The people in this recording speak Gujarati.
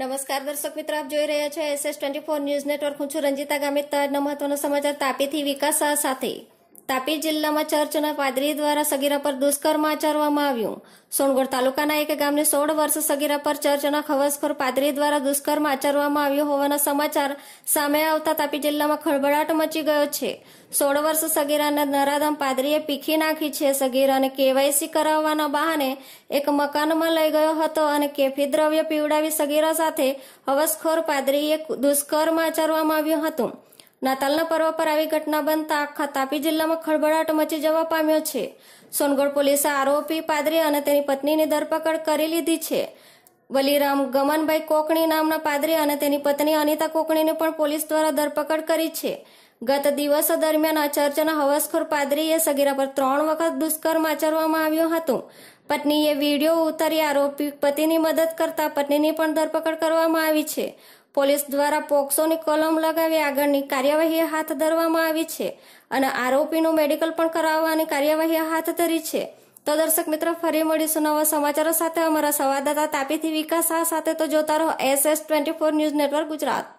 નમસ્કાર દર્શક મિત્રો આપ જોઈ રહ્યા છો SS twenty four news network હું છું રંજીતા ગામિત મહત્વનો સમાચાર તાપીથી વિકાસ સાથે તાપી જિલ્લામાં ચર્ચના પાદરી દ્વારા સગીરા પર દુષ્કર્મ આચરવામાં આવ્યું સોનગઢ તાલુકાના એક ગામની સોળ વર્ષ સગીરા પર ચર્ચના ખવસખોર પાદરી દ્વારા દુષ્કર્મ આચરવામાં આવ્યો હોવાના સમાચાર સામે આવતા તાપી જિલ્લામાં ખળભળાટ મચી ગયો છે સોળ વર્ષ સગીરાના નરાધામ પાદરીએ પીખી નાખી છે સગીરાને કેવાયસી કરાવવાના બહાને એક મકાનમાં લઈ ગયો હતો અને કેફી દ્રવ્ય પીવડાવી સગીરા સાથે હવસખોર પાદરીએ દુષ્કર્મ આચરવામાં આવ્યું હતું નાતાલના પર્વ પર આવી ઘટના બનતા આખા તાપી જિલ્લામાં ખળભળાટ મચી જવા પામ્યો છે સોનગઢ પોલીસે આરોપી પાદરી અને તેની પત્નીની ધરપકડ કરી લીધી છે વલીરામ ગમનભાઈ કોકણી નામના પાદરી અને તેની પત્ની અનિતા કોકણીને પણ પોલીસ દ્વારા ધરપકડ કરી છે ગત દિવસો દરમિયાન આ ચર્ચના હવસખોર પાદરીએ સગીરા પર ત્રણ વખત દુષ્કર્મ આચરવામાં આવ્યું હતું પત્નીએ વિડીયો ઉતારી આરોપી પતિની મદદ કરતા પત્નીની પણ ધરપકડ કરવામાં આવી છે પોલીસ દ્વારા પોક્સોની કલમ લગાવી આગળની કાર્યવાહી હાથ ધરવામાં આવી છે અને આરોપીનું મેડિકલ પણ કરાવવાની કાર્યવાહી હાથ ધરી છે તો દર્શક મિત્રો ફરી મળીશું નવા સમાચારો સાથે અમારા સંવાદદાતા તાપીથી વિકાસ સાથે તો જોતા રહો SS twenty four news network Gujarat